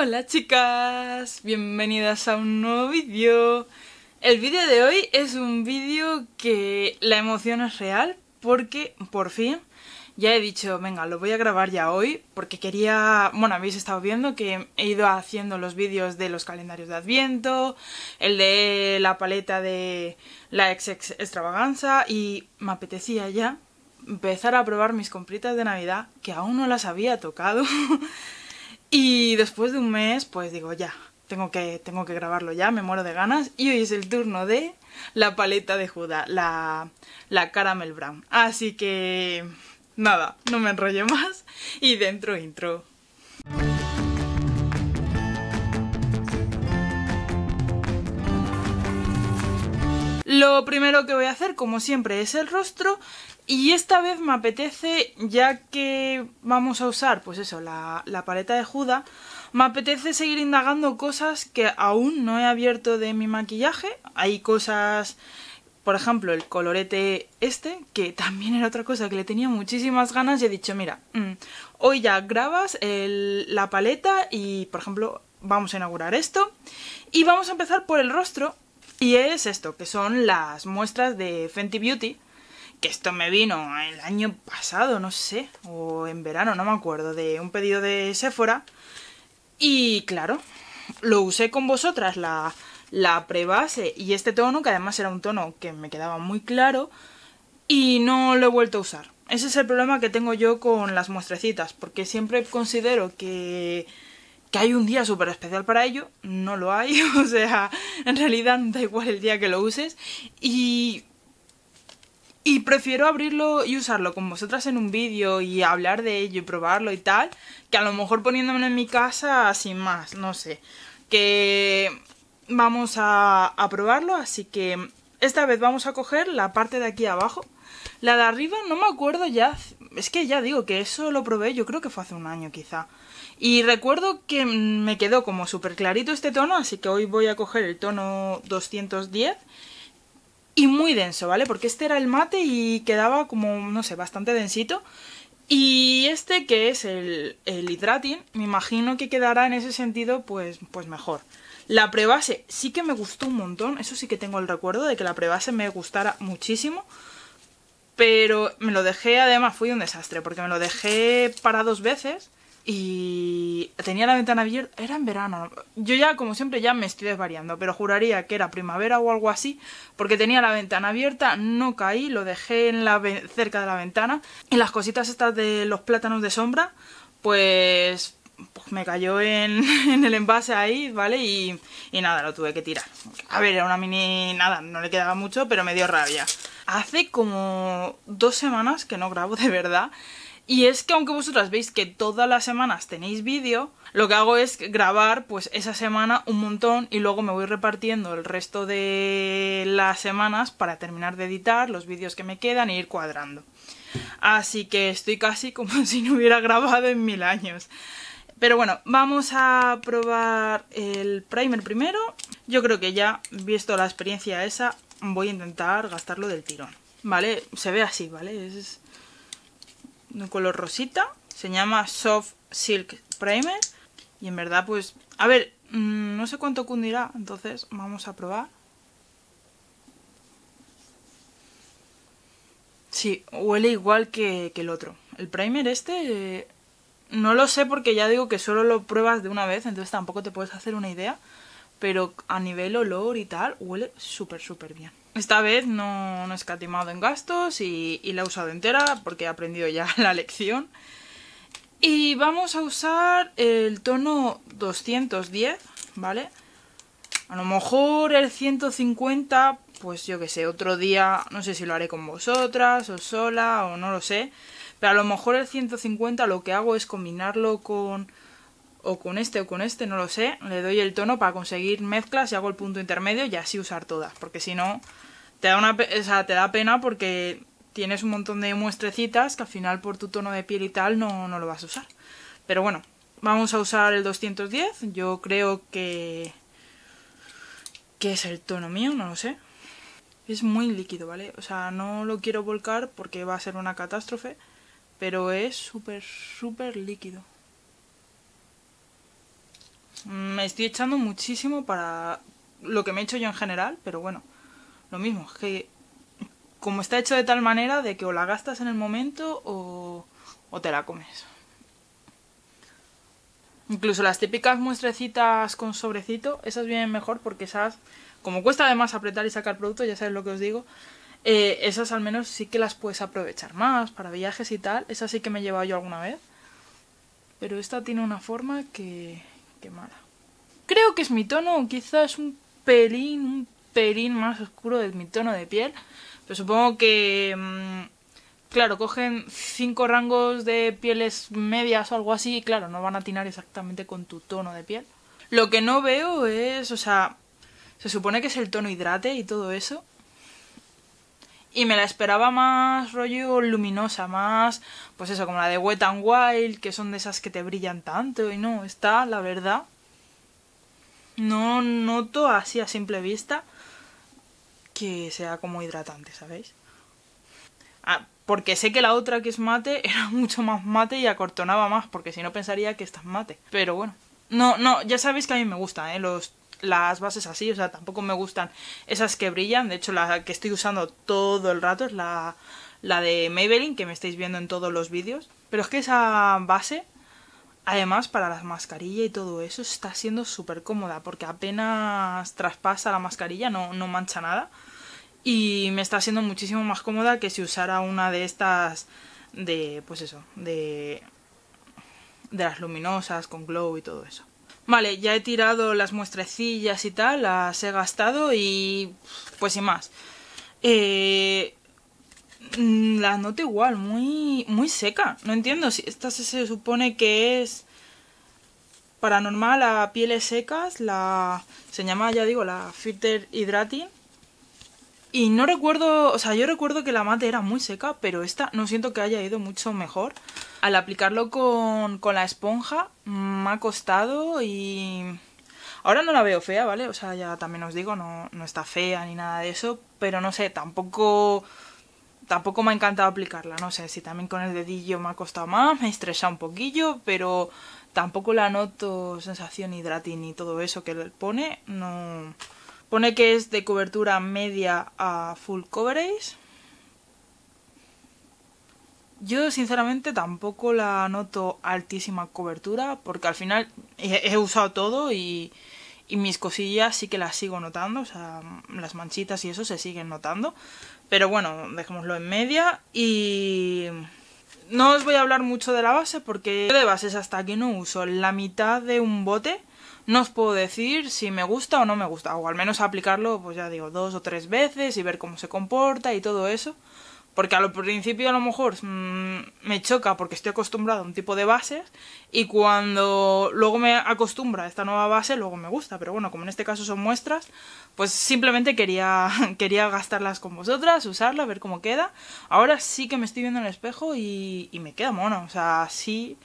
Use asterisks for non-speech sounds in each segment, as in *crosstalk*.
Hola chicas, bienvenidas a un nuevo vídeo. El vídeo de hoy es un vídeo que la emoción es real porque por fin ya he dicho, venga, lo voy a grabar ya hoy porque quería, bueno, habéis estado viendo que he ido haciendo los vídeos de los calendarios de Adviento, el de la paleta de la extravaganza y me apetecía ya empezar a probar mis compritas de Navidad que aún no las había tocado *laughs* Y después de un mes, pues digo, ya, tengo que, tengo que grabarlo ya, me muero de ganas. Y hoy es el turno de la paleta de juda la, la Caramel Brown. Así que, nada, no me enrollo más y dentro intro. Lo primero que voy a hacer, como siempre, es el rostro y esta vez me apetece, ya que vamos a usar, pues eso, la, paleta de Juda, me apetece seguir indagando cosas que aún no he abierto de mi maquillaje. Hay cosas, por ejemplo, el colorete este, que *laughs* también era otra cosa que le tenía muchísimas ganas y he dicho, mira, mm, hoy ya grabas la paleta y, por ejemplo, vamos a inaugurar esto. Y vamos a empezar por el rostro, y es esto, que son las muestras de Fenty Beauty, que esto me vino el año pasado, no sé, o en verano, no me acuerdo, de un pedido de Sephora. Y claro, lo usé con vosotras, la, la prebase y este tono, que además era un tono que me quedaba muy claro, y no lo he vuelto a usar. Ese es el problema que tengo yo con las muestrecitas, porque siempre considero que, que hay un día súper especial para ello, no lo hay, *laughs* o sea, en realidad da igual el día que lo uses, y y prefiero abrirlo y usarlo con vosotras en un vídeo y hablar de ello y probarlo y tal, que a lo mejor poniéndome en mi casa sin más, no sé. Que vamos a, a probarlo, así que esta vez vamos a coger la parte de aquí abajo. La de arriba no me acuerdo ya, es que ya digo que eso lo probé, yo creo que fue hace un año quizá. Y recuerdo que me quedó como súper clarito este tono, así que hoy voy a coger el tono 210 y muy denso, ¿vale? Porque este era el mate y quedaba como, no sé, bastante densito. Y este que es el, el me imagino que quedará en ese sentido pues, pues mejor. La prebase sí que me gustó un montón, eso sí que tengo el recuerdo de que la prebase me gustara muchísimo. Pero me lo dejé, además fui un desastre, porque me lo dejé para dos veces y tenía la ventana abierta, era en verano. Yo ya, como siempre, ya me estoy desvariando, pero juraría que era primavera o algo así, porque tenía la ventana abierta, no caí, lo dejé en la cerca de la ventana. Y las cositas estas de los plátanos de sombra, pues, pues me cayó en, *laughs* en, el envase ahí, ¿vale? Y, y, nada, lo tuve que tirar. A ver, era una mini... nada, no le quedaba mucho, pero me dio rabia. Hace como dos semanas que no grabo *laughs* de verdad y es que aunque vosotras veis que todas las semanas tenéis vídeo, lo que hago es grabar pues esa semana un montón y luego me voy repartiendo el resto de las semanas para terminar de editar los vídeos que me quedan e ir cuadrando. Así que estoy casi como *laughs* si no hubiera grabado en mil años. Pero bueno, vamos a probar el primer primero. Yo creo que ya, visto la experiencia esa, voy a intentar gastarlo del tirón. ¿Vale? Se ve así, ¿vale? Es de color rosita. Se llama Soft Silk Primer. Y en verdad, pues... A ver, mm, no sé cuánto cundirá, entonces vamos a probar. Sí, huele igual que, el otro. El primer este... no lo sé porque ya digo que solo lo pruebas de una vez, entonces tampoco te puedes hacer una idea. Pero a nivel olor y tal, huele súper, súper bien. Esta vez no, no he escatimado en gastos y, y la he usado entera porque he aprendido ya *laughs* la lección. Y vamos a usar el tono 210, ¿vale? A lo mejor el 150, pues yo que sé, otro día, no sé si lo haré con vosotras o sola o no lo sé. Pero a lo mejor el 150 lo que hago es combinarlo con o con este o con este, no lo sé. Le doy el tono para conseguir mezclas y hago el punto intermedio y así usar todas, porque si no, te da, una, o sea, te da pena porque tienes un montón de muestrecitas que al final por tu tono de piel y tal no, lo vas a usar. Pero bueno, vamos a usar el 210. Yo creo que... que es el tono mío, no lo sé. Es muy líquido, ¿vale? O sea, no lo quiero volcar porque va a ser una catástrofe. Pero es súper, súper líquido. Mm, me estoy echando muchísimo para lo que me he hecho yo en general, pero bueno lo mismo, es que como está hecho de tal manera de que o la gastas en el momento o, o te la comes. Incluso las típicas muestrecitas con sobrecito, esas vienen mejor porque esas, como cuesta además apretar y sacar producto, ya sabes lo que os digo, eh, esas al menos sí que las puedes aprovechar más para viajes y tal. Esas sí que me he llevado yo alguna vez. Pero esta tiene una forma que... que mala. Creo que es mi tono, quizás un pelín, un más oscuro de mi tono de piel. Pero supongo que, mm, claro, cogen cinco rangos de pieles medias o algo así y claro, no van a atinar exactamente con tu tono de piel. Lo que no veo es, o sea, se supone que es el tono hidrate y todo eso. Y me la esperaba más rollo luminosa, más, pues eso, como la de Wet and Wild, que son de esas que te brillan tanto. Y no, está, la verdad, no noto así a simple vista que sea como hidratante, ¿sabéis? Ah, porque sé que la otra que es mate *laughs* era mucho más mate y acortonaba más, porque si no pensaría que esta es mate. Pero bueno, no, no, ya sabéis que a mí me gusta ¿eh? Los, las bases así, o sea, tampoco me gustan esas que brillan. De hecho, la que estoy usando todo el rato es la, la de Maybelline, que me estáis viendo en todos los vídeos. Pero es que esa base, además, para las mascarillas y todo eso, está siendo súper cómoda, porque apenas traspasa la mascarilla, no, no mancha nada y me está siendo muchísimo más cómoda que si usara una de estas de pues eso de de las luminosas con glow y todo eso vale ya he tirado las muestrecillas y tal las he gastado y pues sin más eh, mm, las noto igual muy muy seca no entiendo si esta se supone que es paranormal a pieles secas la se llama ya digo la filter hydrating y no recuerdo, o sea, yo recuerdo que la mate era muy seca, pero esta no siento que haya ido mucho mejor. Al aplicarlo con, con la esponja mm, me ha costado y... Ahora no la veo fea, ¿vale? O sea, ya también os digo, no, no está fea ni nada de eso, pero no sé, tampoco tampoco me ha encantado aplicarla, no sé si también con el dedillo me ha costado más, me he estresado un poquillo, pero tampoco la noto sensación hidratin y todo eso que le pone, no, Pone que es de cobertura media a full coverage. Yo sinceramente tampoco la noto altísima cobertura porque al final he, usado todo y, y, mis cosillas sí que las sigo notando, o sea, las manchitas y eso se siguen notando. Pero bueno, dejémoslo en media y no os voy a hablar mucho de la base porque de bases hasta aquí no uso la mitad de un bote. No os puedo decir si me gusta o no me gusta, o al menos aplicarlo, pues ya digo, dos o tres veces y ver cómo se comporta y todo eso. Porque al principio a lo mejor mm, me choca porque estoy acostumbrado a un tipo de bases y cuando luego me acostumbra a esta nueva base, luego me gusta. Pero bueno, como en este caso son muestras, pues simplemente quería, *laughs* quería gastarlas con vosotras, usarla, ver cómo queda. Ahora sí que me estoy viendo en el espejo y, y me queda mono. O sea, sí...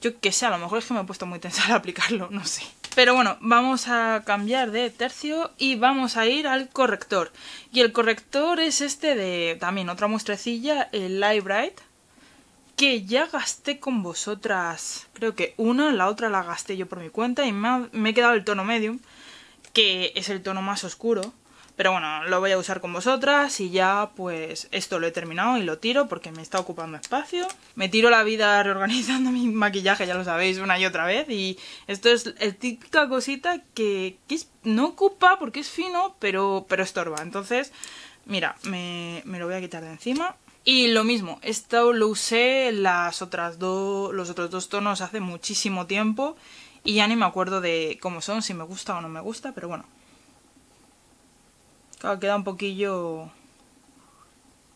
Yo qué sé, a lo mejor es que me he puesto muy tensa al *laughs* aplicarlo, no sé. Pero bueno, vamos a cambiar de tercio y vamos a ir al corrector. Y el corrector es este de también otra muestrecilla, el Lightbright, que ya gasté con vosotras, creo que una, la otra la gasté yo por mi cuenta y me, me he quedado el tono medium, que es el tono más oscuro. Pero bueno, lo voy a usar con vosotras y ya pues esto lo he terminado y lo tiro porque me está ocupando espacio. Me tiro la vida *laughs* reorganizando mi maquillaje, ya lo sabéis, una y otra vez. Y esto es el típica cosita que, no ocupa porque es fino, pero, pero estorba. Entonces, mira, me, me lo voy a quitar de encima. Y lo mismo, esto lo usé las otras dos, los otros dos tonos hace muchísimo tiempo y ya ni me acuerdo de cómo son, si me gusta o no me gusta, pero bueno, queda un poquillo... un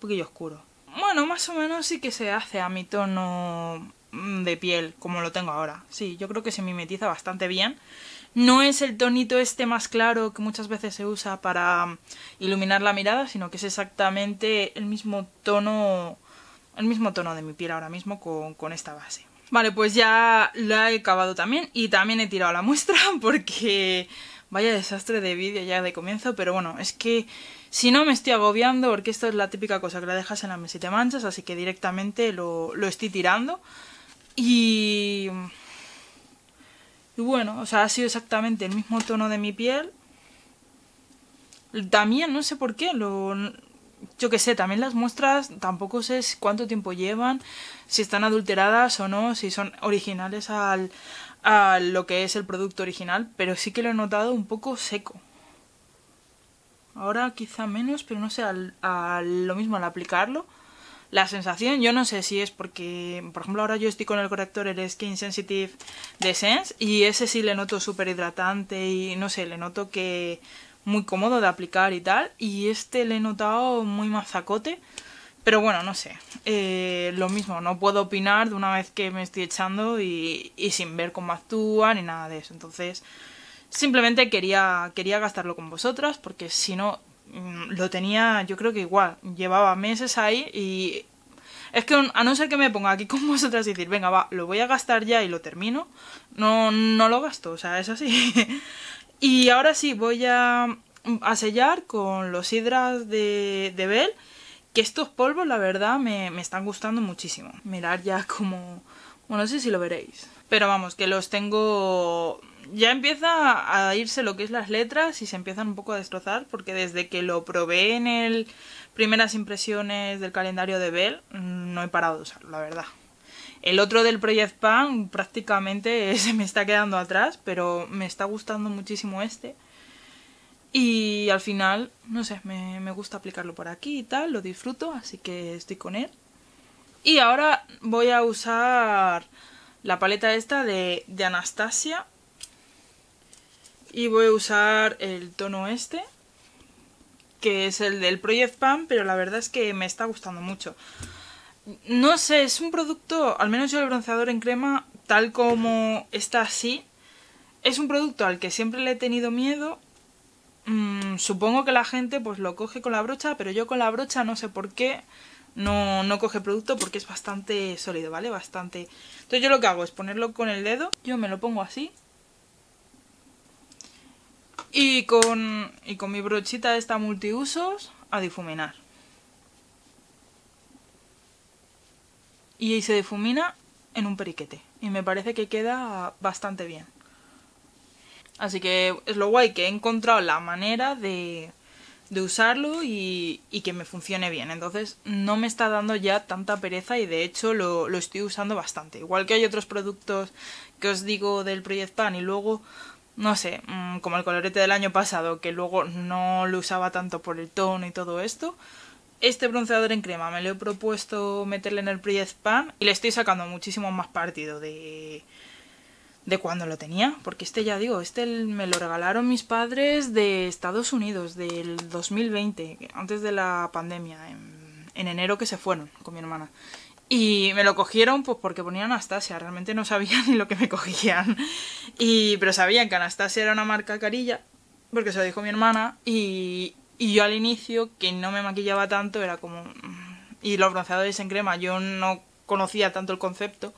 poquillo oscuro. Bueno, más o menos sí que se hace a mi tono mm, de piel, como lo tengo ahora. Sí, yo creo que se mimetiza bastante bien. No es el tonito este más claro que muchas veces se usa para mm, iluminar la mirada, sino que es exactamente el mismo tono, el mismo tono de mi piel ahora mismo con, con esta base. Vale, pues ya la he acabado también y también he tirado la muestra *laughs* porque Vaya desastre de vídeo ya de comienzo, pero bueno, es que si no me estoy agobiando, porque esto es la típica cosa que la dejas en la mesita y te manchas, así que directamente lo, lo estoy tirando. Y... Y bueno, o sea, ha sido exactamente el mismo tono de mi piel. También, no sé por qué, lo, yo qué sé, también las muestras tampoco sé cuánto tiempo llevan, si están adulteradas o no, si son originales al, a lo que es el producto original, pero sí que lo he notado un poco seco. Ahora quizá menos, pero no sé, al, lo mismo al aplicarlo. La sensación, yo no sé si es porque, por ejemplo, ahora yo estoy con el corrector el Skin Sensitive de Sense y ese sí le noto súper hidratante y no sé, le noto que muy cómodo de aplicar y tal. Y este le he notado muy mazacote. Pero bueno, no sé. Eh, lo mismo, no puedo opinar de una vez que me estoy echando y, sin ver cómo actúa ni nada de eso. Entonces, simplemente quería, quería gastarlo con vosotras porque si no, mm, lo tenía, yo creo que igual, llevaba meses ahí y... Es que a no ser que me ponga aquí con *laughs* vosotras y decir, venga, va, lo voy a gastar ya y lo termino, no, no lo gasto, o sea, es así. *laughs* y ahora sí, voy a, sellar con los hidras de, de Bell que estos polvos, la verdad, me, están gustando muchísimo. Mirar ya como... Bueno, no sé si lo veréis. Pero vamos, que los tengo... Ya empieza a irse lo que es las letras y se empiezan un poco a destrozar porque desde que lo probé en el primeras impresiones del calendario de Bell no he parado de usarlo, la verdad. El otro del Project Pan prácticamente *laughs* se me está quedando atrás, pero me está gustando muchísimo este. Y al final, no sé, me, gusta aplicarlo por aquí y tal, lo disfruto, así que estoy con él. Y ahora voy a usar la paleta esta de, de Anastasia. Y voy a usar el tono este, que es el del Project Pan, pero la verdad es que me está gustando mucho. No sé, es un producto, al menos yo el bronceador en crema, tal como está así, es un producto al que siempre le he tenido miedo, Mm, supongo que la gente pues lo coge con la brocha, pero yo con la brocha no sé por qué no, no coge producto porque es bastante sólido, ¿vale? Bastante... Entonces yo lo que hago es ponerlo con el dedo, yo me lo pongo así. Y con, y con mi brochita esta multiusos a difuminar. Y ahí se difumina en un periquete. Y me parece que queda bastante bien. Así que es lo guay que he encontrado la manera de, de usarlo y, que me funcione bien. Entonces no me está dando ya tanta pereza y de hecho lo, lo estoy usando bastante. Igual que hay otros productos que os digo del Project Pan y luego no sé, mm, como el colorete del año pasado, que luego no lo usaba tanto por el tono y todo esto. Este bronceador en crema me lo he propuesto meterle en el Project Pan y le estoy sacando muchísimo más partido de, de cuando lo tenía, porque este ya digo, este me lo regalaron mis padres de Estados Unidos, del 2020, antes de la pandemia, en, enero que se fueron con mi hermana. Y me lo cogieron pues porque ponía Anastasia, realmente no sabía *laughs* ni lo que me cogían. Y, pero sabían que Anastasia era una marca carilla, porque se lo dijo mi hermana, y, y yo al inicio, que no me maquillaba tanto, era como... Mm, y los bronceadores en crema, yo no conocía tanto el concepto,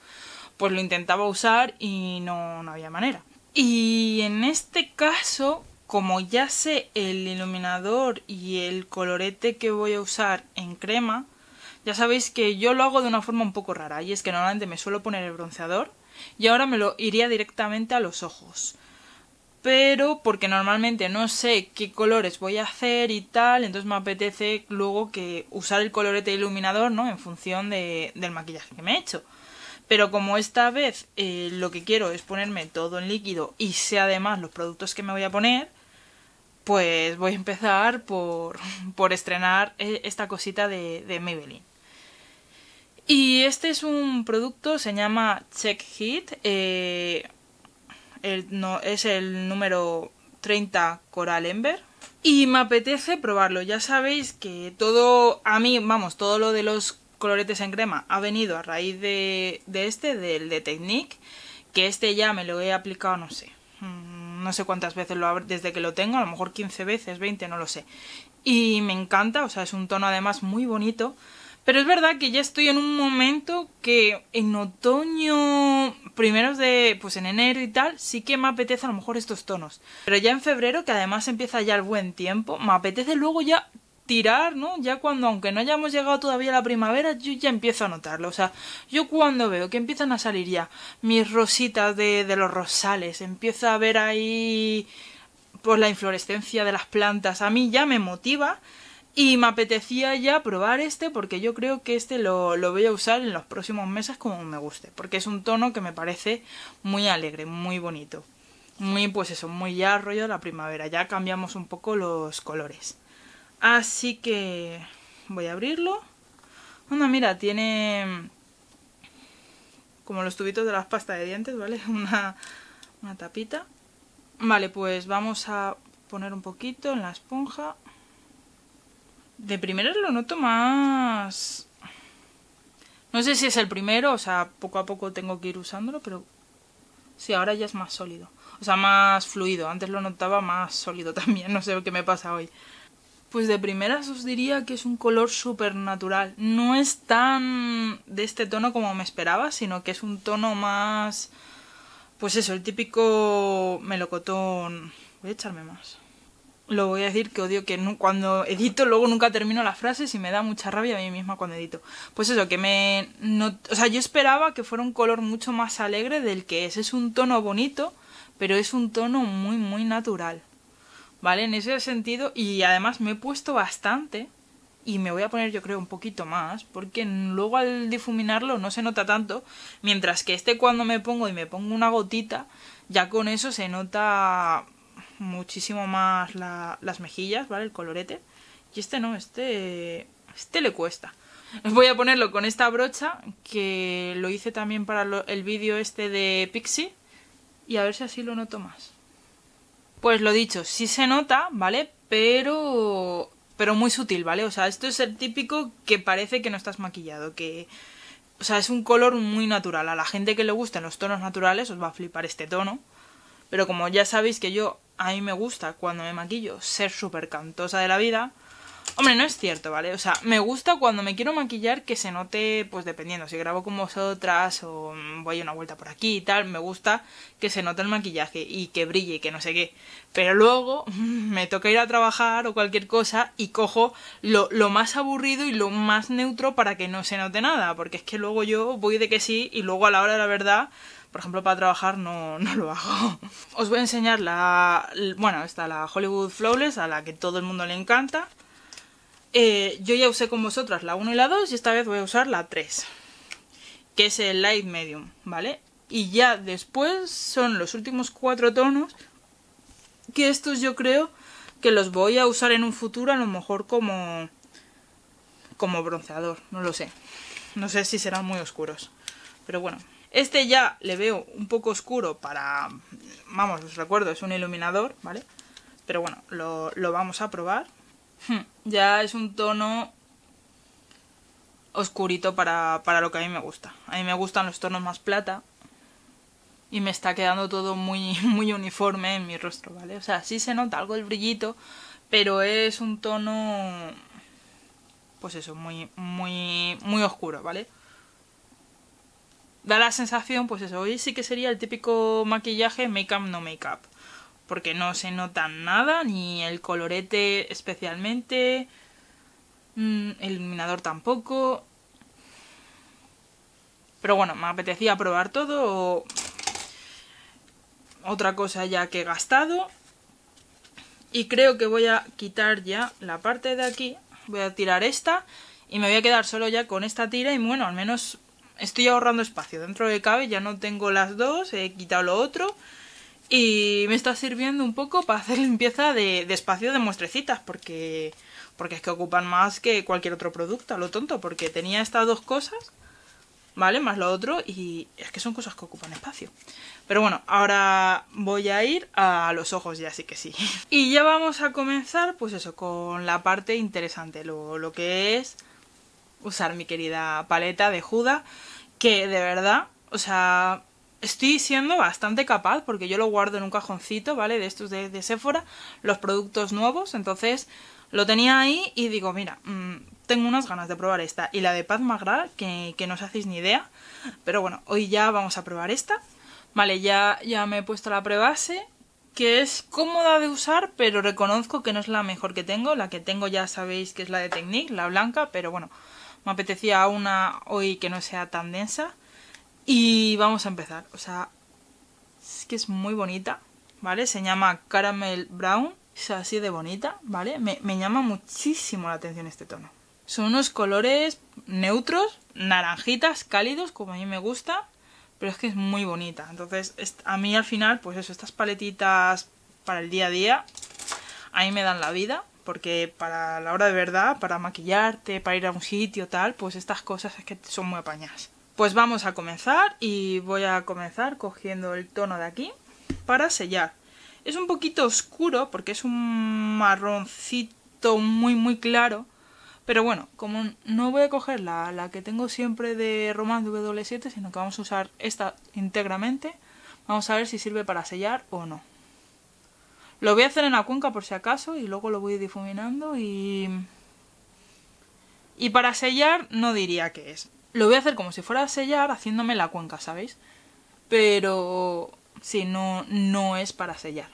pues lo intentaba usar y no, no había manera. Y en este caso, como ya sé el iluminador y el colorete que voy a usar en crema, ya sabéis que yo lo hago de una forma un poco rara, y es que normalmente me suelo poner el bronceador y ahora me lo iría directamente a los ojos. Pero porque normalmente no sé qué colores voy a hacer y tal, entonces me apetece luego que usar el colorete iluminador, ¿no? En función del maquillaje que me he hecho. Pero como esta vez eh, lo que quiero es ponerme todo en líquido y sé además los productos que me voy a poner, pues voy a empezar por, *laughs* estrenar eh, esta cosita de, Maybelline. Y este es un producto, se llama Check Heat. Eh, es el número 30 Coral Ember. Y me apetece probarlo. Ya sabéis que todo, a mí, vamos, todo lo de los coloretes en crema ha venido a raíz de, este, del de Technique, que este ya me lo he aplicado, no sé, mm, no sé cuántas veces lo desde que lo tengo, a lo mejor 15 veces, 20, no lo sé. Y me encanta, o sea, es un tono además muy bonito. Pero es verdad que ya estoy en un momento que en otoño, primeros de, pues en enero y tal, sí que me apetece a lo mejor estos tonos. Pero ya en febrero, que además empieza ya el buen tiempo, me apetece luego ya tirar, ¿no? Ya cuando, aunque no hayamos llegado todavía a la primavera, yo ya empiezo a notarlo. O sea, yo cuando veo que empiezan a salir ya mis rositas de, los rosales, empiezo a ver ahí pues la inflorescencia de las plantas, a mí ya me motiva y me apetecía ya probar este porque yo creo que este lo, lo voy a usar en los próximos meses como me guste, porque es un tono que me parece muy alegre, muy bonito. Muy, pues eso, muy ya rollo de la primavera. Ya cambiamos un poco los colores. Así que voy a abrirlo. Una mira, tiene como los tubitos de las pastas de dientes, ¿vale? *laughs* Una, una tapita. Vale, pues vamos a poner un poquito en la esponja. De primero lo noto más... No sé si es el primero, o sea, poco a poco tengo que ir usándolo, pero... Sí, ahora ya es más sólido. O sea, más fluido. Antes lo notaba más sólido *laughs* también, no sé qué me pasa hoy pues de primeras os diría que es un color súper natural. No es tan de este tono como me esperaba, sino que es un tono más... Pues eso, el típico melocotón... Voy a echarme más. Lo voy a decir que odio que cuando edito luego nunca termino las frases y me da mucha rabia a mí misma cuando edito. Pues eso, que me... o sea, yo esperaba que fuera un color mucho más alegre del que es. Es un tono bonito, pero es un tono muy, muy natural. ¿vale? En ese sentido, y además me he puesto bastante, y me voy a poner yo creo un poquito más, porque luego al difuminarlo no se nota tanto, mientras que este cuando me pongo y me pongo una gotita, ya con eso se nota muchísimo más las mejillas, ¿vale? El colorete. Y este no, este, este le cuesta. Voy a ponerlo con esta brocha, que lo hice también para el vídeo este de Pixie, y a ver si así lo noto más. Pues lo dicho, sí se nota, ¿vale? Pero pero muy sutil, ¿vale? O sea, esto es el típico que parece que no estás maquillado, que... O sea, es un color muy natural. A la gente que le gusten los tonos naturales os va a flipar este tono. Pero como ya sabéis que yo, a mí me gusta cuando me maquillo ser súper cantosa de la vida, Hombre, no es cierto, ¿vale? O sea, me gusta cuando me quiero maquillar que se note, pues dependiendo, si grabo con vosotras o mm, voy a una vuelta por aquí y tal, me gusta que se note el maquillaje y que brille, y que no sé qué. Pero luego *laughs* me toca ir a trabajar o cualquier cosa y cojo lo, más aburrido y lo más neutro para que no se note nada, porque es que luego yo voy de que sí y luego a la hora de la verdad por ejemplo, para trabajar no, *laughs* no, lo hago. Os voy a enseñar la... Bueno, está la Hollywood Flawless, a la que todo el mundo le encanta. Eh, yo ya usé con vosotras la 1 y la 2 y esta vez voy a usar la 3, que es el light medium, ¿vale? Y ya después son los últimos cuatro tonos, que estos yo creo que los voy a usar en un futuro a lo mejor como, como bronceador, no lo sé. No sé si serán muy oscuros, pero bueno. Este ya le veo un poco oscuro para... Vamos, os recuerdo, es un iluminador, ¿vale? Pero bueno, lo, lo vamos a probar. Hmm, ya es un tono oscurito para, lo que a mí me gusta. A mí me gustan los tonos más plata y me está quedando todo muy, *laughs* muy uniforme en mi rostro, ¿vale? O sea, sí se nota algo el brillito, pero es un tono, pues eso, muy, muy, muy oscuro, ¿vale? Da la sensación, pues eso, hoy sí que sería el típico maquillaje make-up, no make-up porque no se nota nada, ni el colorete especialmente, mm, el iluminador tampoco. Pero bueno, me apetecía probar todo otra cosa ya que he gastado. Y creo que voy a quitar ya la parte de aquí, voy a tirar esta y me voy a quedar solo ya con esta tira y bueno, al menos estoy ahorrando espacio. Dentro de cabe ya no tengo las dos, he quitado lo otro y me está sirviendo un poco para hacer limpieza de, espacio de muestrecitas, porque, porque es que ocupan más que cualquier otro producto, lo tonto, porque tenía estas dos cosas, ¿vale? Más lo otro, y es que son cosas que ocupan espacio. Pero bueno, ahora voy a ir a los ojos ya, así que sí. *laughs* Y ya vamos a comenzar, pues eso, con la parte interesante, lo, lo que es usar mi querida paleta de Juda, que de verdad, o sea, estoy siendo bastante capaz porque yo lo guardo en un cajoncito, ¿vale? De estos de, Sephora, los productos nuevos, entonces lo tenía ahí y digo, mira, mm, tengo unas ganas de probar esta y la de Paz Magral, que, no os hacéis ni idea, pero bueno, hoy ya vamos a probar esta. Vale, ya, ya me he puesto la prebase, que es cómoda de usar, pero reconozco que no es la mejor que tengo, la que tengo ya sabéis que es la de Technique, la blanca, pero bueno, me apetecía una hoy que no sea tan densa. Y vamos a empezar, o sea, es que es muy bonita, ¿vale? Se llama Caramel Brown, es así de bonita, ¿vale? Me, me llama muchísimo la atención este tono. Son unos colores neutros, naranjitas, cálidos, como a mí me gusta, pero es que es muy bonita. Entonces, a mí al final, pues eso, estas paletitas para el día a día, a mí me dan la vida, porque para la hora de verdad, para maquillarte, para ir a un sitio, tal, pues estas cosas es que son muy apañadas. Pues vamos a comenzar y voy a comenzar cogiendo el tono de aquí para sellar. Es un poquito oscuro porque es un marroncito muy muy claro, pero bueno, como no voy a coger la, que tengo siempre de Romance W7, sino que vamos a usar esta íntegramente, vamos a ver si sirve para sellar o no. Lo voy a hacer en la cuenca por si acaso y luego lo voy difuminando y... Y para sellar no diría que es. Lo voy a hacer como si fuera a sellar haciéndome la cuenca, ¿sabéis? Pero si no, no es para sellar.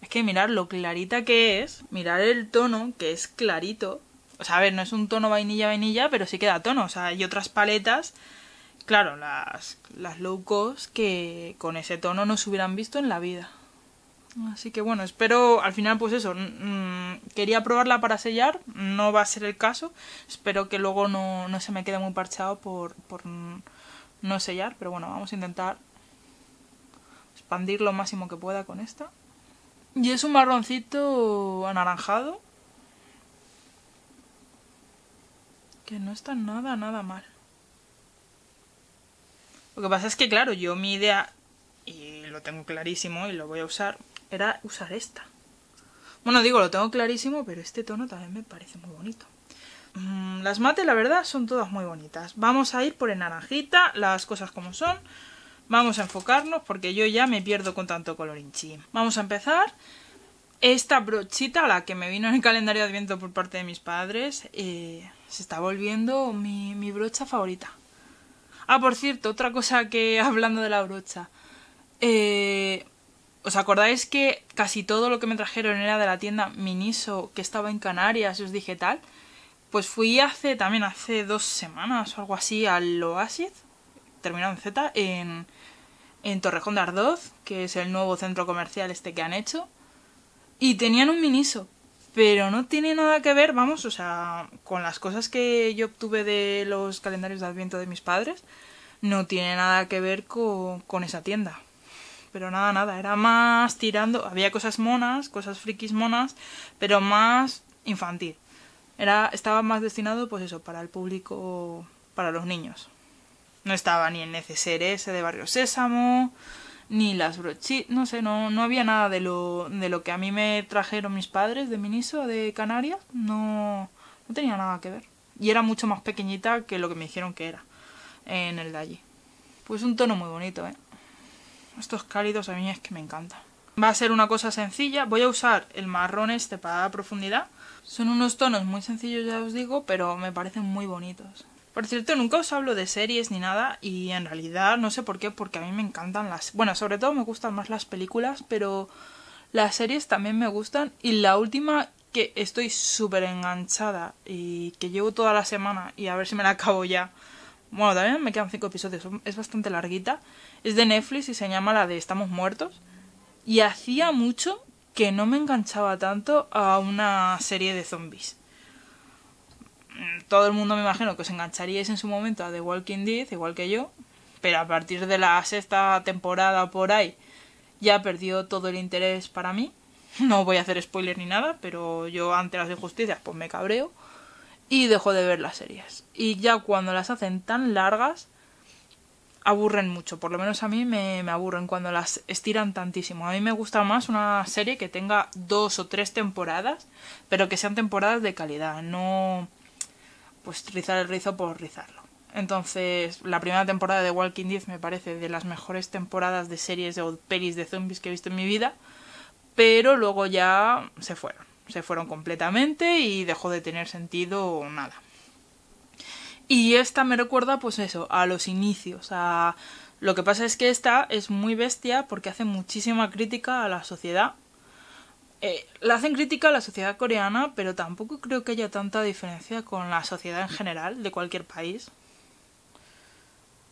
Es que mirar lo clarita que es, mirar el tono, que es clarito. O sea, a ver, no es un tono vainilla-vainilla, pero sí queda tono. O sea, hay otras paletas, claro, las, las low cost, que con ese tono no se hubieran visto en la vida. Así que bueno, espero al final pues eso, mm, quería probarla para sellar, no va a ser el caso, espero que luego no, se me quede muy parchado por, por no sellar, pero bueno, vamos a intentar expandir lo máximo que pueda con esta. Y es un marroncito anaranjado, que no está nada, nada mal. Lo que pasa es que claro, yo mi idea, y lo tengo clarísimo y lo voy a usar, era usar esta. Bueno, digo, lo tengo clarísimo, pero este tono también me parece muy bonito. Mm, las mate, la verdad, son todas muy bonitas. Vamos a ir por el naranjita, las cosas como son. Vamos a enfocarnos porque yo ya me pierdo con tanto color colorinchi. Vamos a empezar. Esta brochita, la que me vino en el calendario de adviento por parte de mis padres, eh, se está volviendo mi, mi brocha favorita. Ah, por cierto, otra cosa que *laughs* hablando de la brocha. Eh, ¿Os acordáis que casi todo lo que me trajeron era de la tienda Miniso que estaba en Canarias y os dije tal? Pues fui hace también hace dos semanas o algo así al Oasis, terminado en Z, en, en Torrejón de Ardoz, que es el nuevo centro comercial este que han hecho. Y tenían un Miniso, pero no tiene nada que ver, vamos, o sea, con las cosas que yo obtuve de los calendarios de adviento de mis padres, no tiene nada que ver con esa tienda pero nada, nada, era más tirando, había cosas monas, cosas frikis monas, pero más infantil. Era, estaba más destinado, pues eso, para el público, para los niños. No estaba ni en ese de Barrio Sésamo, ni las brochitas, no sé, no, no había nada de lo, de lo que a mí me trajeron mis padres de Miniso, de Canarias, no, no tenía nada que ver. Y era mucho más pequeñita que lo que me dijeron que era en el de allí. Pues un tono muy bonito, ¿eh? Estos cálidos a mí es que me encantan. Va a ser una cosa sencilla. Voy a usar el marrón este para profundidad. Son unos tonos muy sencillos, ya os digo, pero me parecen muy bonitos. Por cierto, nunca os hablo de series ni nada y en realidad no sé por qué, porque a mí me encantan las... Bueno, sobre todo me gustan más las películas, pero las series también me gustan y la última que estoy súper enganchada y que llevo toda la semana y a ver si me la acabo ya bueno, también me quedan cinco episodios, es bastante larguita. Es de Netflix y se llama la de Estamos Muertos. Y hacía mucho que no me enganchaba tanto a una serie de zombies. Todo el mundo me imagino que os engancharíais en su momento a The Walking Dead, igual que yo. Pero a partir de la sexta temporada por ahí ya perdió todo el interés para mí. *laughs* No voy a hacer spoiler ni nada, pero yo ante las injusticias pues me cabreo y dejo de ver las series. Y ya cuando las hacen tan largas, aburren mucho. Por lo menos a mí me, aburren cuando las estiran tantísimo. A mí me gusta más una serie que tenga dos o tres temporadas, pero que sean temporadas de calidad, no pues rizar el rizo por rizarlo. Entonces, la primera temporada de Walking Dead me parece de las mejores temporadas de series de pelis de zombies que he visto en mi vida, pero luego ya se fueron se fueron completamente y dejó de tener sentido nada. Y esta me recuerda pues eso, a los inicios, a... Lo que pasa es que esta es muy bestia porque hace muchísima crítica a la sociedad. Eh, la hacen crítica a la sociedad coreana, pero tampoco creo que haya tanta diferencia con la sociedad en general de cualquier país.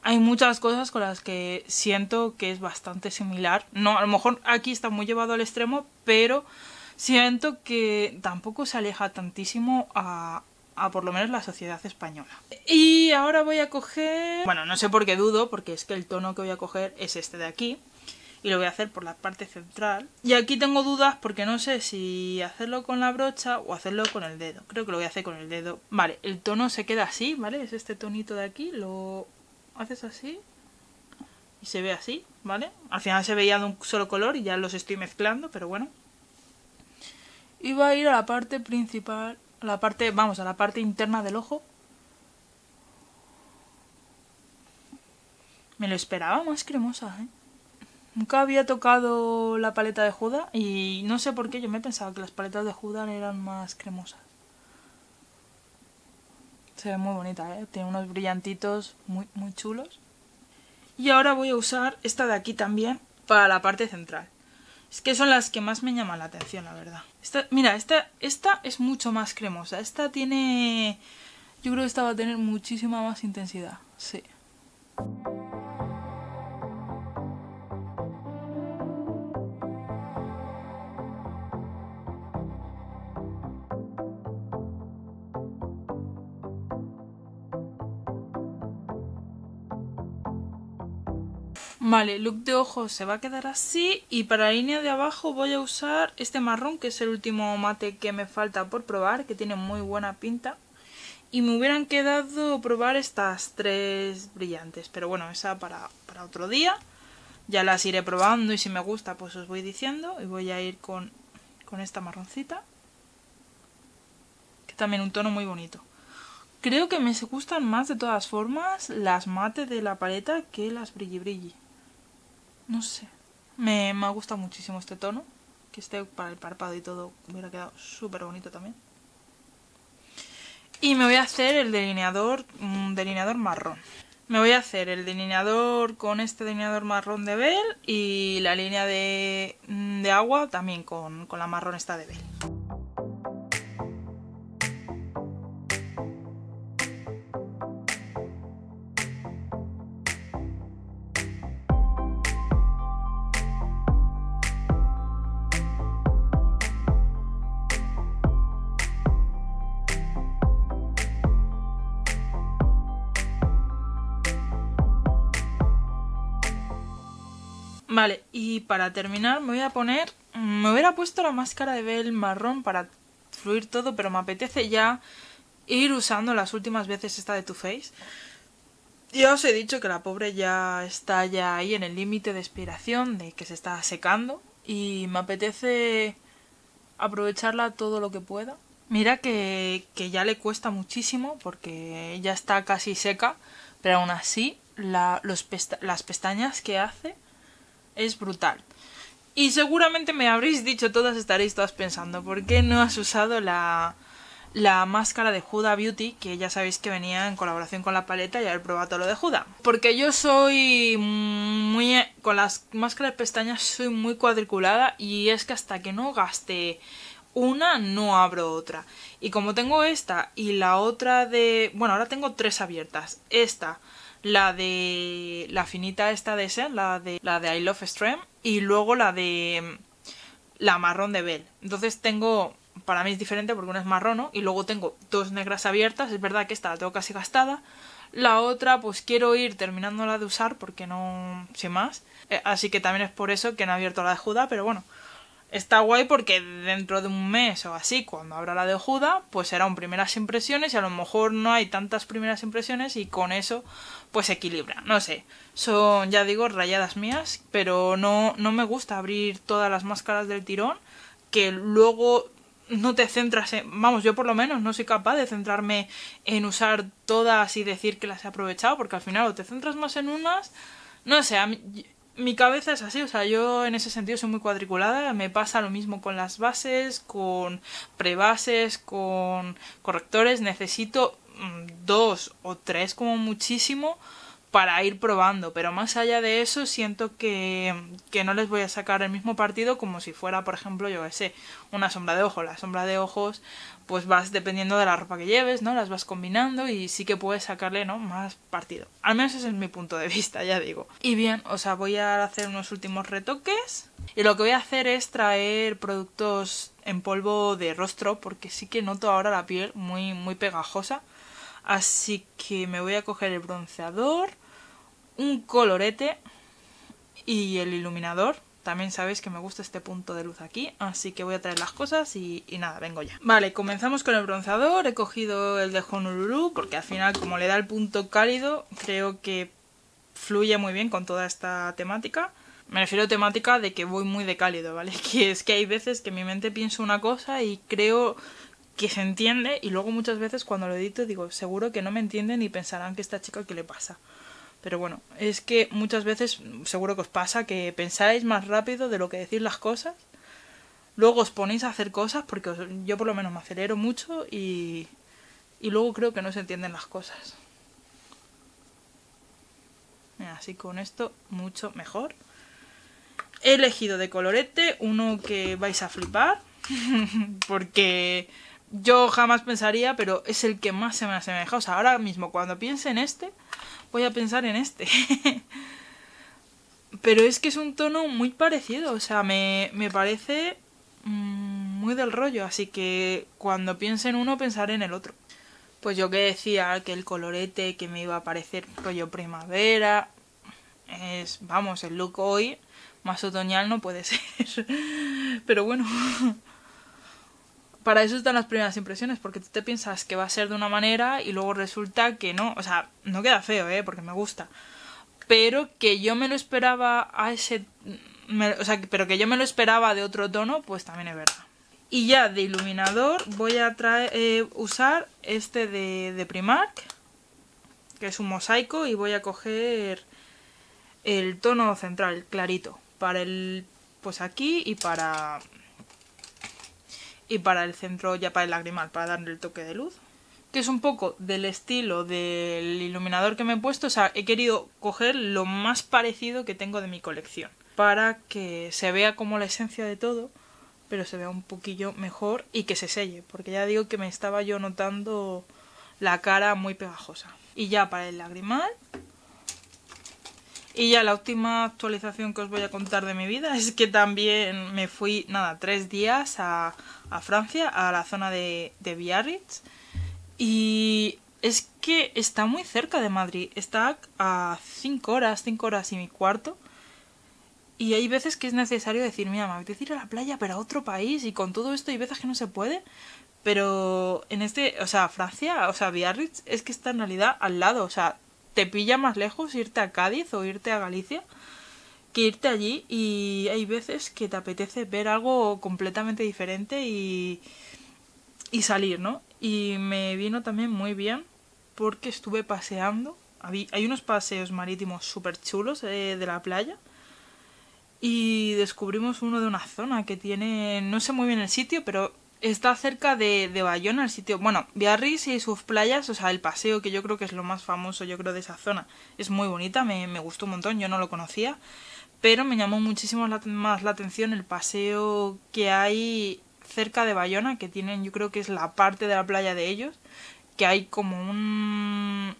Hay muchas cosas con las que siento que es bastante similar. No, a lo mejor aquí está muy llevado al extremo, pero siento que tampoco se aleja tantísimo a, por lo menos la sociedad española. Y ahora voy a coger... Bueno, no sé por qué dudo, porque es que el tono que voy a coger es este de aquí. Y lo voy a hacer por la parte central. Y aquí tengo dudas porque no sé si hacerlo con la brocha o hacerlo con el dedo. Creo que lo voy a hacer con el dedo. Vale, el tono se queda así, ¿vale? Es este tonito de aquí. Lo haces así. Y se ve así, ¿vale? Al final se veía de un solo color y ya los estoy mezclando, pero bueno iba a ir a la parte principal, a la parte, vamos, a la parte interna del ojo. Me lo esperaba más cremosa, ¿eh? Nunca había tocado la paleta de Juda y no sé por qué yo me pensaba que las paletas de Juda eran más cremosas. Se ve muy bonita, ¿eh? Tiene unos brillantitos muy, muy chulos. Y ahora voy a usar esta de aquí también para la parte central. Es que son las que más me llaman la atención, la verdad. mira, esta, esta es mucho más cremosa. Esta tiene... Yo creo que esta va a tener muchísima más intensidad. Sí. Vale, look de ojos se va a quedar así y para la línea de abajo voy a usar este marrón que es el último mate que me falta por probar, que tiene muy buena pinta. Y me hubieran quedado probar estas tres brillantes, pero bueno, esa para, otro día. Ya las iré probando y si me gusta pues os voy diciendo y voy a ir con, con esta marroncita. Que también un tono muy bonito. Creo que me gustan más de todas formas las mates de la paleta que las brilli brilli. No sé. Me, me ha gustado muchísimo este tono. Que esté para el párpado y todo hubiera quedado súper bonito también. Y me voy a hacer el delineador, delineador marrón. Me voy a hacer el delineador con este delineador marrón de Bell y la línea de, agua también con, con la marrón esta de Bell. Vale, y para terminar me voy a poner... Me hubiera puesto la máscara de Bell marrón para fluir todo, pero me apetece ya ir usando las últimas veces esta de Too Face. Ya os he dicho que la pobre ya está ya ahí en el límite de expiración, de que se está secando, y me apetece aprovecharla todo lo que pueda. Mira que, ya le cuesta muchísimo porque ya está casi seca, pero aún así las pestañas que hace es brutal. Y seguramente me habréis dicho todas, estaréis todas pensando, ¿por qué no has usado la, la máscara de Huda Beauty, que ya sabéis que venía en colaboración con la paleta y haber probado todo lo de Huda. Porque yo soy muy... con las máscaras de pestañas soy muy cuadriculada y es que hasta que no gaste una no abro otra. Y como tengo esta y la otra de... bueno, ahora tengo tres abiertas. Esta, la de la finita esta de Sen, la de la de I Love Stream y luego la de mm, la marrón de Bell. Entonces tengo para mí es diferente porque una es marrón y luego tengo dos negras abiertas, es verdad que esta la tengo casi gastada. La otra pues quiero ir terminándola de usar porque no sé más. Eh, así que también es por eso que no he abierto la de Judá, pero bueno, está guay porque dentro de un mes o así, cuando habrá la de Juda, pues serán primeras impresiones y a lo mejor no hay tantas primeras impresiones y con eso pues equilibra. No sé, son ya digo rayadas mías, pero no, no me gusta abrir todas las máscaras del tirón que luego no te centras en... Vamos, yo por lo menos no soy capaz de centrarme en usar todas y decir que las he aprovechado porque al final o te centras más en unas... No sé, a mi cabeza es así, o sea, yo en ese sentido soy muy cuadriculada, me pasa lo mismo con las bases, con prebases, con correctores, necesito mm, dos o tres como muchísimo para ir probando, pero más allá de eso siento que, que, no les voy a sacar el mismo partido como si fuera, por ejemplo, yo que sé, una sombra de ojo. La sombra de ojos, pues vas dependiendo de la ropa que lleves, ¿no? Las vas combinando y sí que puedes sacarle, ¿no? Más partido. Al menos ese es mi punto de vista, ya digo. Y bien, o sea, voy a hacer unos últimos retoques y lo que voy a hacer es traer productos en polvo de rostro porque sí que noto ahora la piel muy, muy pegajosa. Así que me voy a coger el bronceador un colorete y el iluminador. También sabéis que me gusta este punto de luz aquí, así que voy a traer las cosas y, y nada, vengo ya. Vale, comenzamos con el bronzador. He cogido el de Honolulu porque al final, como le da el punto cálido, creo que fluye muy bien con toda esta temática. Me refiero a temática de que voy muy de cálido, ¿vale? *laughs* Que es que hay veces que mi mente pienso una cosa y creo que se entiende y luego muchas veces cuando lo edito digo, seguro que no me entienden y pensarán que esta chica qué le pasa. Pero bueno, es que muchas veces seguro que os pasa que pensáis más rápido de lo que decís las cosas. Luego os ponéis a hacer cosas porque yo por lo menos me acelero mucho y, y luego creo que no se entienden las cosas. Así con esto mucho mejor. He elegido de colorete uno que vais a flipar *laughs* porque yo jamás pensaría, pero es el que más se me asemeja. O ahora mismo cuando piense en este, voy a pensar en este. *laughs* Pero es que es un tono muy parecido, o sea, me, me parece mm, muy del rollo, así que cuando piense en uno pensaré en el otro. Pues yo que decía que el colorete que me iba a parecer rollo primavera, es, vamos, el look hoy más otoñal no puede *laughs* ser. Pero bueno para eso están las primeras impresiones, porque tú te piensas que va a ser de una manera y luego resulta que no, o sea, no queda feo, ¿eh? Porque me gusta. Pero que yo me lo esperaba a ese... o sea, pero que yo me lo esperaba de otro tono, pues también es verdad. Y ya de iluminador voy a eh, usar este de, de Primark, que es un mosaico, y voy a coger el tono central, clarito, para el... pues aquí y para y para el centro ya para el lagrimal, para darle el toque de luz. Que es un poco del estilo del iluminador que me he puesto, o sea, he querido coger lo más parecido que tengo de mi colección, para que se vea como la esencia de todo, pero se vea un poquillo mejor y que se selle, porque ya digo que me estaba yo notando la cara muy pegajosa. Y ya para el lagrimal, y ya la última actualización que os voy a contar de mi vida es que también me fui, nada, tres días a a Francia, a la zona de, Biarritz. Y es que está muy cerca de Madrid, está a 5 horas, 5 horas y mi cuarto. Y hay veces que es necesario decir, mira, me apetece ir a la playa, pero a otro país, y con todo esto hay veces que no se puede. Pero en este, o sea, Francia, o sea, Biarritz, es que está en realidad al lado, o sea, te pilla más lejos irte a Cádiz o irte a Galicia que irte allí y hay veces que te apetece ver algo completamente diferente y, y salir, ¿no? Y me vino también muy bien porque estuve paseando. Hay unos paseos marítimos súper chulos eh, de la playa y descubrimos uno de una zona que tiene, no sé muy bien el sitio, pero Está cerca de, de, Bayona, el sitio. Bueno, Biarritz y sus playas, o sea, el paseo que yo creo que es lo más famoso, yo creo, de esa zona. Es muy bonita, me, me gustó un montón, yo no lo conocía. Pero me llamó muchísimo más la atención el paseo que hay cerca de Bayona, que tienen, yo creo que es la parte de la playa de ellos, que hay como un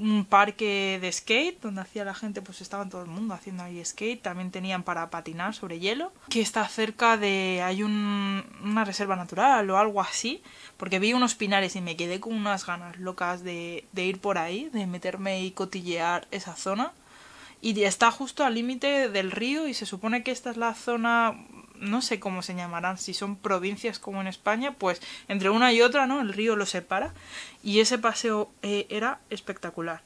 un parque de skate donde hacía la gente, pues estaban todo el mundo haciendo ahí skate. También tenían para patinar sobre hielo. Que está cerca de. hay un, una reserva natural o algo así. Porque vi unos pinares y me quedé con unas ganas locas de, de ir por ahí, de meterme y cotillear esa zona. Y está justo al límite del río y se supone que esta es la zona no sé cómo se llamarán, si son provincias como en España, pues entre una y otra, ¿no? El río lo separa y ese paseo eh, era espectacular.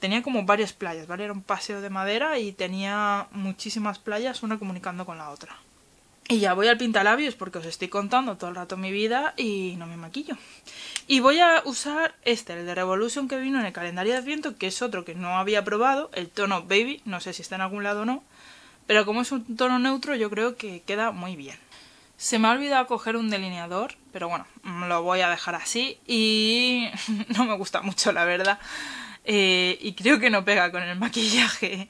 Tenía como varias playas, ¿vale? Era un paseo de madera y tenía muchísimas playas, una comunicando con la otra. Y ya voy al pintalabios porque os estoy contando todo el rato mi vida y no me maquillo. Y voy a usar este, el de Revolution que vino en el calendario de viento, que es otro que no había probado, el tono Baby, no sé si está en algún lado o no, pero como es un tono neutro yo creo que queda muy bien. Se me ha olvidado coger un delineador, pero bueno, mm, lo voy a dejar así y *laughs* no me gusta mucho la verdad. Eh, y creo que no pega con el maquillaje.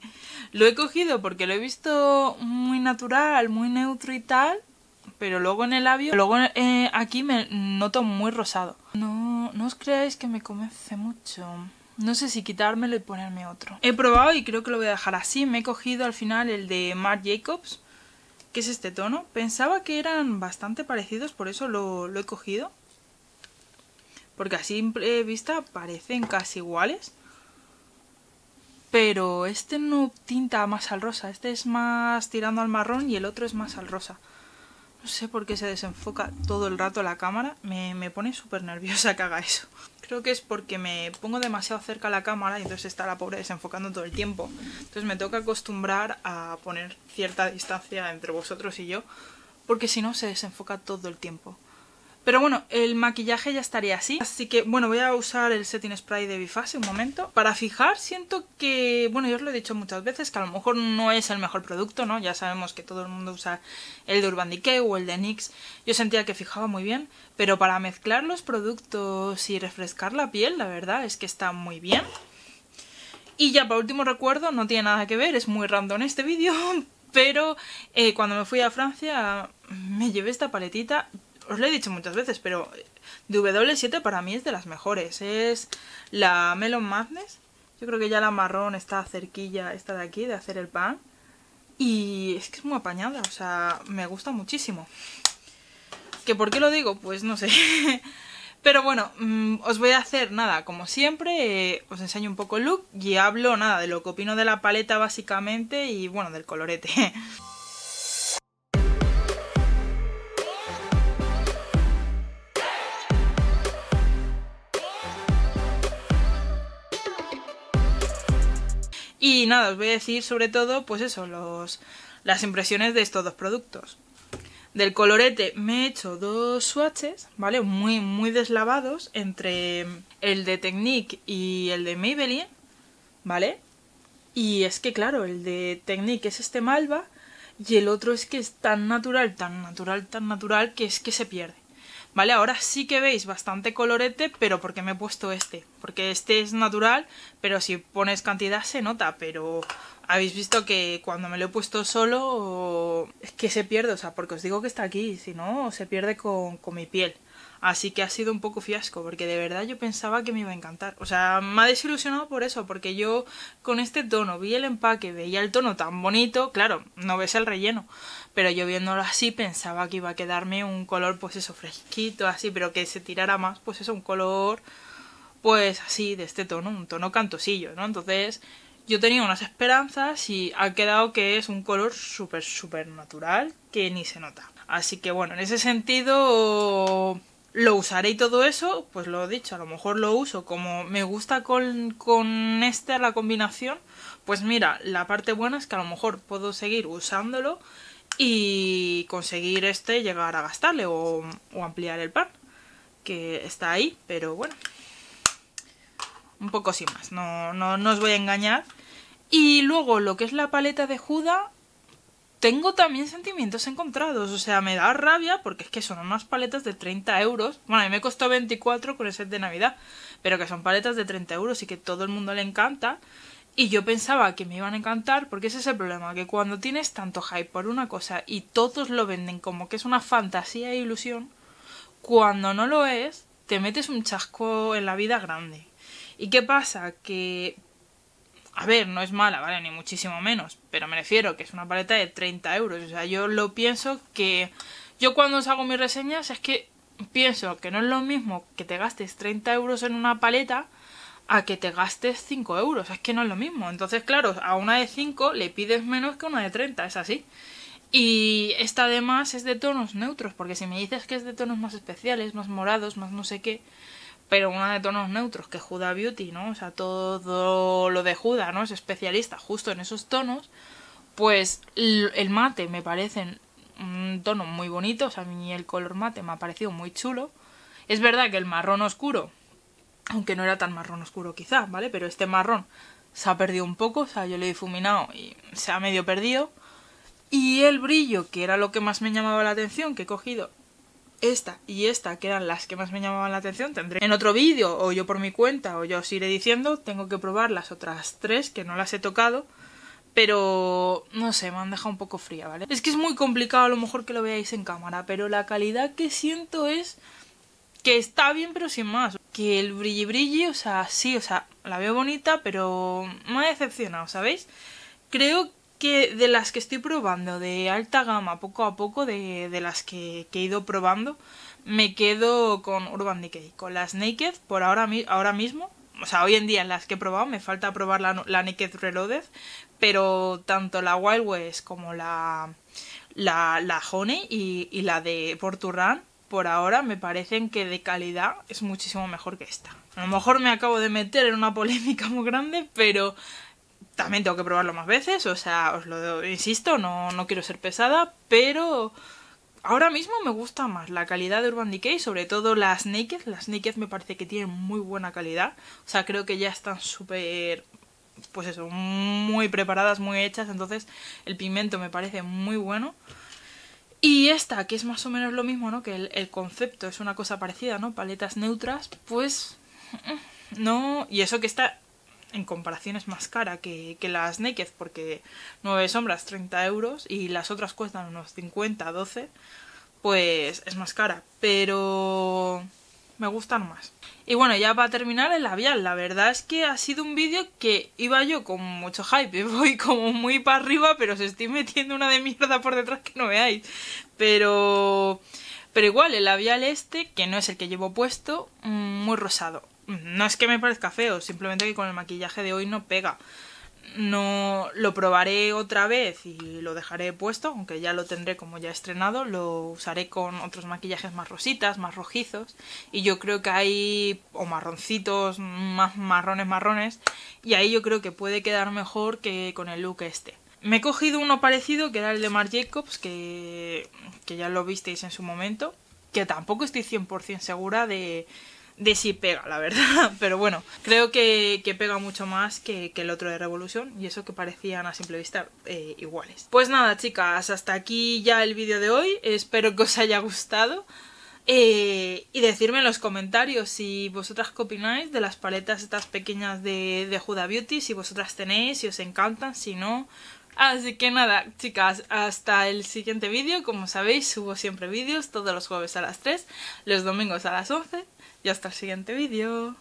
Lo he cogido porque lo he visto muy natural, muy neutro y tal, pero luego en el labio, luego eh, aquí me noto muy rosado. No, no os creáis que me convence mucho. No sé si quitármelo y ponerme otro. He probado y creo que lo voy a dejar así. Me he cogido al final el de Marc Jacobs, que es este tono. Pensaba que eran bastante parecidos, por eso lo, lo he cogido. Porque a simple vista parecen casi iguales. Pero este no tinta más al rosa, este es más tirando al marrón y el otro es más al rosa. No sé por qué se desenfoca todo el rato la cámara. Me, me pone súper nerviosa que haga eso. Creo que es porque me pongo demasiado cerca a la cámara y entonces está la pobre desenfocando todo el tiempo. Entonces me toca acostumbrar a poner cierta distancia entre vosotros y yo porque si no se desenfoca todo el tiempo. Pero bueno, el maquillaje ya estaría así. Así que, bueno, voy a usar el setting spray de Biface un momento. Para fijar, siento que, bueno, yo os lo he dicho muchas veces, que a lo mejor no es el mejor producto, ¿no? Ya sabemos que todo el mundo usa el de Urban Decay o el de NYX. Yo sentía que fijaba muy bien, pero para mezclar los productos y refrescar la piel, la verdad es que está muy bien. Y ya, para último recuerdo, no tiene nada que ver, es muy random este vídeo, *laughs* pero eh, cuando me fui a Francia me llevé esta paletita os lo he dicho muchas veces, pero eh, W7 para mí es de las mejores. Es la Melon Madness. Yo creo que ya la marrón está cerquilla, esta de aquí, de hacer el pan. Y es que es muy apañada, o sea, me gusta muchísimo. ¿Que por qué lo digo? Pues no sé. *laughs* Pero bueno, mm, os voy a hacer nada, como siempre, eh, os enseño un poco el look y hablo nada de lo que opino de la paleta básicamente y bueno, del colorete. *laughs* Y nada, os voy a decir sobre todo, pues eso, los, las impresiones de estos dos productos. Del colorete me he hecho dos swatches, ¿vale? Muy, muy deslavados entre el de Technique y el de Maybelline, ¿vale? Y es que claro, el de Technique es este malva y el otro es que es tan natural, tan natural, tan natural que es que se pierde. ¿vale? Ahora sí que veis bastante colorete, pero porque me he puesto este, porque este es natural, pero si pones cantidad se nota, pero habéis visto que cuando me lo he puesto solo es que se pierde, o sea, porque os digo que está aquí, si no se pierde con mi piel. Así que ha sido un poco fiasco, porque de verdad yo pensaba que me iba a encantar. O sea, me ha desilusionado por eso, porque yo con este tono vi el empaque, veía el tono tan bonito, claro, no ves el relleno, pero yo viéndolo así pensaba que iba a quedarme un color pues eso fresquito, así, pero que se tirara más pues eso, un color pues así de este tono, un tono cantosillo, ¿no? Entonces yo tenía unas esperanzas y ha quedado que es un color súper, súper natural que ni se nota. Así que bueno, en ese sentido lo usaré y todo eso, pues lo he dicho, a lo mejor lo uso como me gusta con, con este a la combinación, pues mira, la parte buena es que a lo mejor puedo seguir usándolo y conseguir este llegar a gastarle o, ampliar el pan, que está ahí, pero bueno, un poco sin más, no, no, no os voy a engañar. Y luego lo que es la paleta de Juda, tengo también sentimientos encontrados. O sea, me da rabia porque es que son unas paletas de 30 euros. Bueno, a mí me costó 24 con el set de Navidad, pero que son paletas de 30 euros y que todo el mundo le encanta. Y yo pensaba que me iban a encantar porque ese es el problema, que cuando tienes tanto hype por una cosa y todos lo venden como que es una fantasía e ilusión, cuando no lo es, te metes un chasco en la vida grande. ¿Y qué pasa? Que a ver, no es mala, ¿vale? Ni muchísimo menos. Pero me refiero que es una paleta de 30 euros. O sea, yo lo pienso que... Yo cuando os hago mis reseñas es que pienso que no es lo mismo que te gastes 30 euros en una paleta a que te gastes 5 euros. Es que no es lo mismo. Entonces, claro, a una de 5 le pides menos que una de 30, es así. Y esta además es de tonos neutros, porque si me dices que es de tonos más especiales, más morados, más no sé qué, pero una de tonos neutros, que Huda Beauty, ¿no? O sea, todo lo de Huda, ¿no? Es especialista justo en esos tonos. Pues el mate me parece un tono muy bonito, o sea, a mí el color mate me ha parecido muy chulo. Es verdad que el marrón oscuro, aunque no era tan marrón oscuro quizás, ¿vale? Pero este marrón se ha perdido un poco, o sea, yo lo he difuminado y se ha medio perdido. Y el brillo, que era lo que más me llamaba la atención, que he cogido esta y esta, que eran las que más me llamaban la atención, tendré en otro vídeo, o yo por mi cuenta, o yo os iré diciendo, tengo que probar las otras tres, que no las he tocado, pero no sé, me han dejado un poco fría, ¿vale? Es que es muy complicado a lo mejor que lo veáis en cámara, pero la calidad que siento es que está bien, pero sin más. Que el brilli brilli, o sea, sí, o sea, la veo bonita, pero me ha decepcionado, ¿sabéis? Creo que de las que estoy probando de alta gama poco a poco, de, las que, he ido probando, me quedo con Urban Decay, con las Naked por ahora, ahora mismo. O sea, hoy en día en las que he probado, me falta probar la, Naked Reloaded, pero tanto la Wild West como la, la, la Honey y, la de Porturran por ahora me parecen que de calidad es muchísimo mejor que esta. A lo mejor me acabo de meter en una polémica muy grande, pero también tengo que probarlo más veces, o sea, os lo insisto, no, no quiero ser pesada, pero ahora mismo me gusta más la calidad de Urban Decay, sobre todo las Naked. Las Naked me parece que tienen muy buena calidad. O sea, creo que ya están súper, pues eso, muy preparadas, muy hechas. Entonces, el pigmento me parece muy bueno. Y esta, que es más o menos lo mismo, ¿no? Que el, concepto es una cosa parecida, ¿no? Paletas neutras, pues... No, y eso que está en comparación es más cara que, que las Naked porque 9 sombras 30 euros y las otras cuestan unos 50, 12, pues es más cara, pero me gustan más. Y bueno, ya para terminar el labial, la verdad es que ha sido un vídeo que iba yo con mucho hype, *laughs* voy como muy para arriba, pero se estoy metiendo una de mierda por detrás que no veáis, pero... Pero igual, el labial este, que no es el que llevo puesto, mm, muy rosado. No es que me parezca feo, simplemente que con el maquillaje de hoy no pega. No lo probaré otra vez y lo dejaré puesto, aunque ya lo tendré como ya estrenado, lo usaré con otros maquillajes más rositas, más rojizos, y yo creo que hay o marroncitos, más marrones marrones, y ahí yo creo que puede quedar mejor que con el look este. Me he cogido uno parecido, que era el de Marc Jacobs, que, que ya lo visteis en su momento, que tampoco estoy 100% segura de de si pega, la verdad. *laughs* Pero bueno, creo que, pega mucho más que, el otro de Revolución y eso que parecían a simple vista eh, iguales. Pues nada, chicas, hasta aquí ya el vídeo de hoy. Espero que os haya gustado. Eh, y decirme en los comentarios si vosotras qué opináis de las paletas estas pequeñas de, de Huda Beauty, si vosotras tenéis, si os encantan, si no. Así que nada, chicas, hasta el siguiente vídeo. Como sabéis, subo siempre vídeos todos los jueves a las 3, los domingos a las 11 y hasta el siguiente vídeo.